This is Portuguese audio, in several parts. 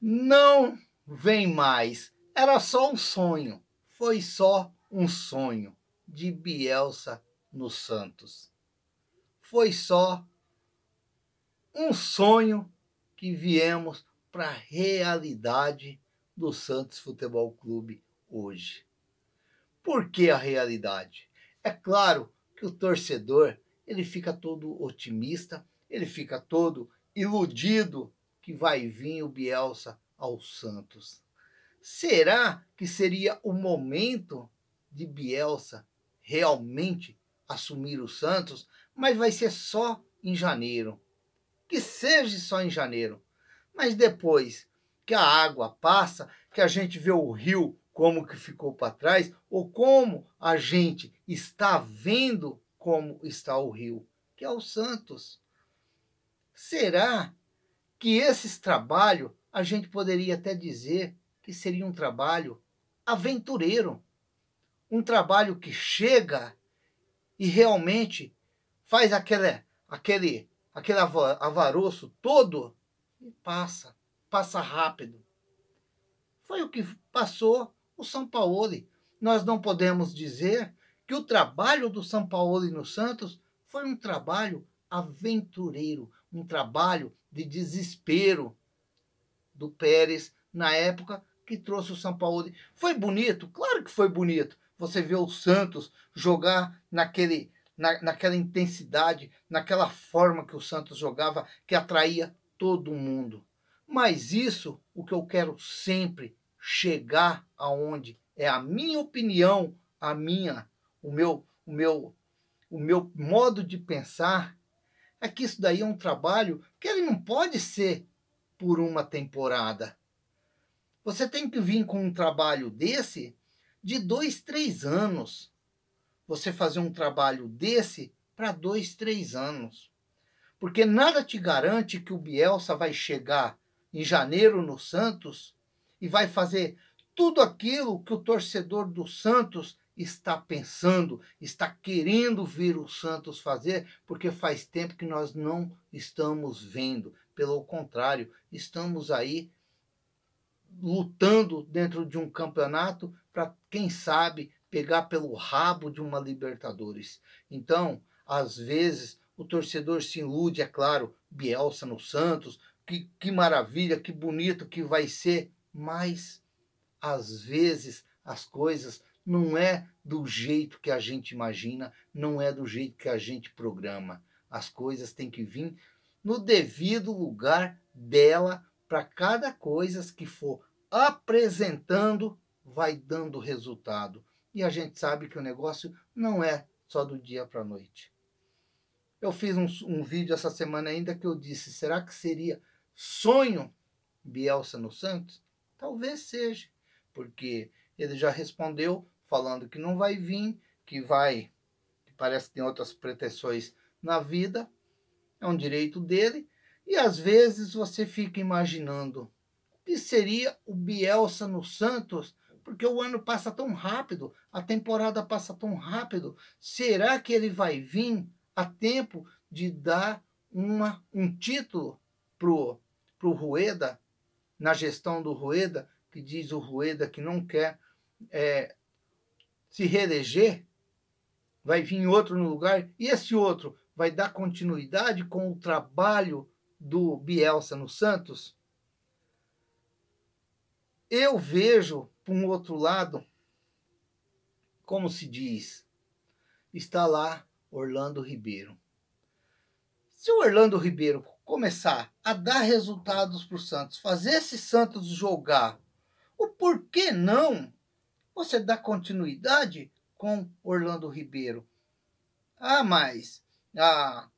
Não vem mais. Era só um sonho. Foi só um sonho de Bielsa no Santos. Foi só um sonho que viemos para a realidade do Santos Futebol Clube hoje. Por que a realidade? É claro que o torcedor ele fica todo otimista, ele fica todo iludido que vai vir o Bielsa ao Santos. Será que seria o momento de Bielsa realmente assumir o Santos? Mas vai ser só em janeiro. Que seja só em janeiro. Mas depois que a água passa, que a gente vê o rio como que ficou para trás, ou como a gente está vendo como está o rio, que é o Santos. Será que esse trabalho a gente poderia até dizer que seria um trabalho aventureiro, um trabalho que chega e realmente faz aquele aquele aquele avaroço todo e passa, passa rápido. Foi o que passou o São Paulo. Nós não podemos dizer que o trabalho do São Paulo no Santos foi um trabalho aventureiro, um trabalho de desespero do Pérez na época que trouxe o São Paulo. Foi bonito? Claro que foi bonito. Você vê o Santos jogar naquele, na, naquela intensidade, naquela forma que o Santos jogava, que atraía todo mundo. Mas isso, o que eu quero sempre chegar aonde é a minha opinião, a minha, o meu, o meu, o meu modo de pensar é que isso daí é um trabalho que ele não pode ser por uma temporada. Você tem que vir com um trabalho desse de dois, três anos. Você fazer um trabalho desse para dois, três anos. Porque nada te garante que o Bielsa vai chegar em janeiro no Santos e vai fazer tudo aquilo que o torcedor do Santos está pensando, está querendo ver o Santos fazer, porque faz tempo que nós não estamos vendo. Pelo contrário, estamos aí lutando dentro de um campeonato para, quem sabe, pegar pelo rabo de uma Libertadores. Então, às vezes, o torcedor se ilude, é claro, Bielsa no Santos, que, que maravilha, que bonito que vai ser, mas às vezes as coisas não é do jeito que a gente imagina, não é do jeito que a gente programa. As coisas têm que vir no devido lugar dela para cada coisa que for apresentando vai dando resultado. E a gente sabe que o negócio não é só do dia para a noite. Eu fiz um, um, vídeo essa semana ainda que eu disse: será que seria sonho Bielsa no Santos? Talvez seja, porque ele já respondeu falando que não vai vir, que vai, que parece que tem outras pretensões na vida, é um direito dele. E às vezes você fica imaginando que seria o Bielsa no Santos, porque o ano passa tão rápido, a temporada passa tão rápido. Será que ele vai vir a tempo de dar uma, um título pro pro Rueda na gestão do Rueda, que diz o Rueda que não quer é, se reeleger, vai vir outro no lugar, e esse outro vai dar continuidade com o trabalho do Bielsa no Santos? Eu vejo, por um outro lado, como se diz, está lá Orlando Ribeiro. Se o Orlando Ribeiro começar a dar resultados para o Santos, fazer esse Santos jogar, o porquê não você dá continuidade com Orlando Ribeiro. Ah, mas a,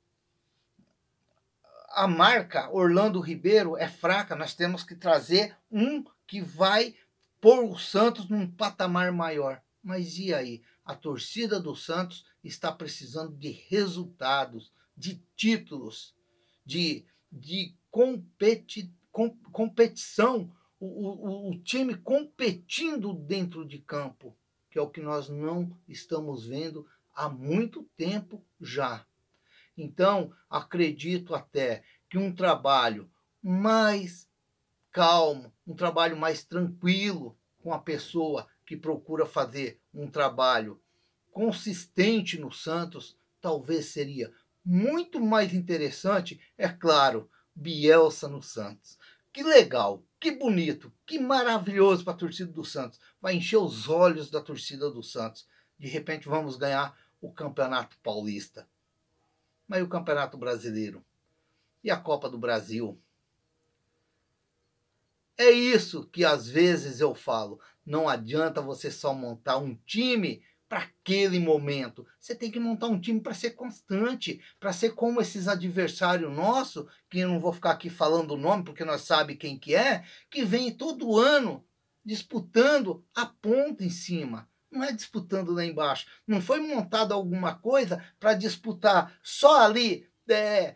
a marca Orlando Ribeiro é fraca. Nós temos que trazer um que vai pôr o Santos num patamar maior. Mas e aí? A torcida do Santos está precisando de resultados, de títulos, de, de competi, com, competição o, o, o time competindo dentro de campo, que é o que nós não estamos vendo há muito tempo já. Então, acredito até que um trabalho mais calmo, um trabalho mais tranquilo com a pessoa que procura fazer um trabalho consistente no Santos, talvez seria muito mais interessante, é claro, Bielsa no Santos. Que legal! Que bonito, que maravilhoso para a torcida do Santos. Vai encher os olhos da torcida do Santos. De repente vamos ganhar o Campeonato Paulista. Mas e o Campeonato Brasileiro? E a Copa do Brasil? É isso que às vezes eu falo. Não adianta você só montar um time para aquele momento. Você tem que montar um time para ser constante, para ser como esses adversários nossos, que eu não vou ficar aqui falando o nome porque nós sabe quem que é, que vem todo ano disputando a ponta em cima. Não é disputando lá embaixo. Não foi montada alguma coisa para disputar só ali é,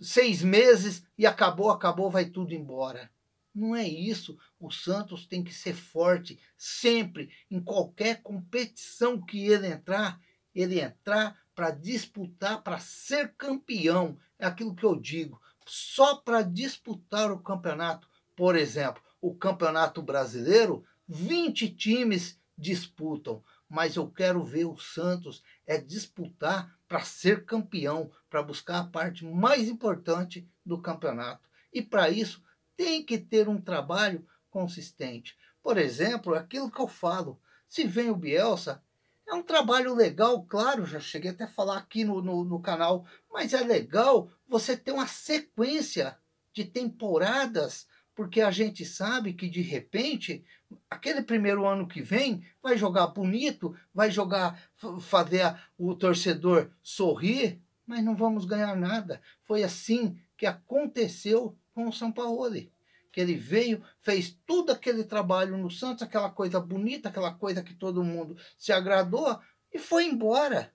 seis meses e acabou, acabou, vai tudo embora. Não é isso. O Santos tem que ser forte sempre, em qualquer competição que ele entrar, ele entrar para disputar, para ser campeão. É aquilo que eu digo. Só para disputar o campeonato, por exemplo, o Campeonato Brasileiro, 20 times disputam, mas eu quero ver o Santos é disputar para ser campeão, para buscar a parte mais importante do campeonato. E para isso tem que ter um trabalho consistente. Por exemplo, aquilo que eu falo, se vem o Bielsa, é um trabalho legal, claro, já cheguei até a falar aqui no, no, no canal, mas é legal você ter uma sequência de temporadas, porque a gente sabe que de repente, aquele primeiro ano que vem, vai jogar bonito, vai jogar, fazer o torcedor sorrir, mas não vamos ganhar nada. Foi assim que aconteceu com o São Paulo que ele veio, fez tudo aquele trabalho no Santos, aquela coisa bonita, aquela coisa que todo mundo se agradou e foi embora.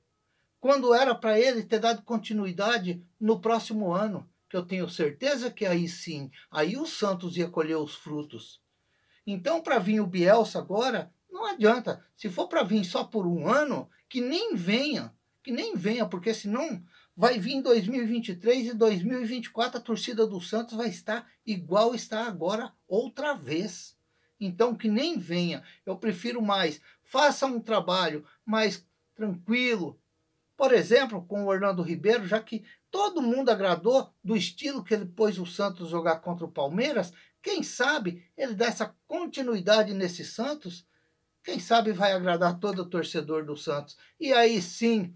Quando era para ele ter dado continuidade no próximo ano, que eu tenho certeza que aí sim, aí o Santos ia colher os frutos. Então, para vir o Bielsa agora, não adianta. Se for para vir só por um ano, que nem venha, que nem venha, porque senão vai vir em 2023 e 2024 a torcida do Santos vai estar igual está agora outra vez. Então que nem venha, eu prefiro mais. Faça um trabalho mais tranquilo. Por exemplo, com o Orlando Ribeiro, já que todo mundo agradou do estilo que ele pôs o Santos jogar contra o Palmeiras, quem sabe ele dá essa continuidade nesse Santos? Quem sabe vai agradar todo o torcedor do Santos. E aí sim,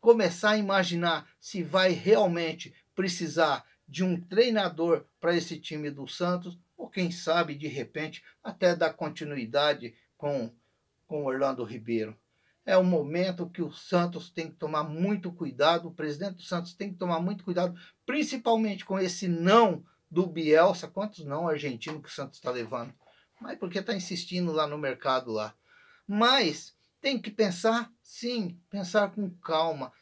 começar a imaginar se vai realmente precisar de um treinador para esse time do Santos, ou quem sabe, de repente, até dar continuidade com, com Orlando Ribeiro. É um momento que o Santos tem que tomar muito cuidado, o presidente do Santos tem que tomar muito cuidado, principalmente com esse não do Bielsa. Quantos não argentino que o Santos está levando? Mas porque está insistindo lá no mercado lá. Mas tem que pensar, sim, pensar com calma.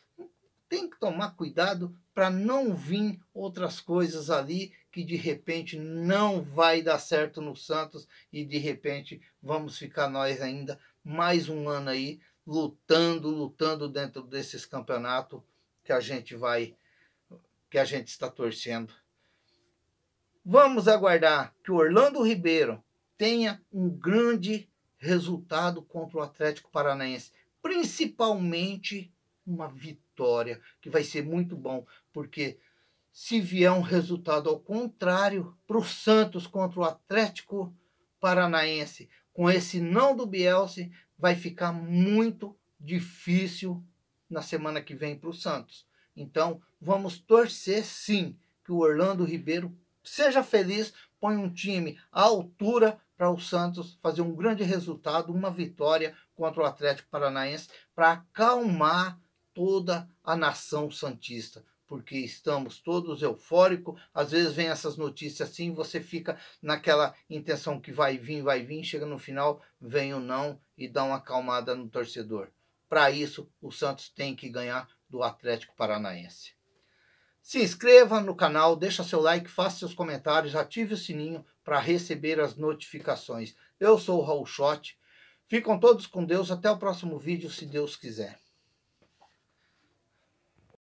Tem que tomar cuidado para não vir outras coisas ali que de repente não vai dar certo no Santos e de repente vamos ficar nós ainda mais um ano aí lutando, lutando dentro desses campeonatos que a gente vai que a gente está torcendo. Vamos aguardar que o Orlando Ribeiro tenha um grande resultado contra o Atlético Paranaense, principalmente uma vitória, que vai ser muito bom, porque se vier um resultado ao contrário para o Santos contra o Atlético Paranaense, com esse não do Bielsa, vai ficar muito difícil na semana que vem para o Santos. Então, vamos torcer sim que o Orlando Ribeiro seja feliz, põe um time à altura para o Santos fazer um grande resultado, uma vitória contra o Atlético Paranaense, para acalmar toda a nação santista, porque estamos todos eufóricos. Às vezes vem essas notícias assim, você fica naquela intenção que vai vir, vai vir, chega no final, vem ou não e dá uma acalmada no torcedor. Para isso, o Santos tem que ganhar do Atlético Paranaense. Se inscreva no canal, deixa seu like, faça seus comentários, ative o sininho para receber as notificações. Eu sou o Raul Schott. Ficam todos com Deus. Até o próximo vídeo, se Deus quiser.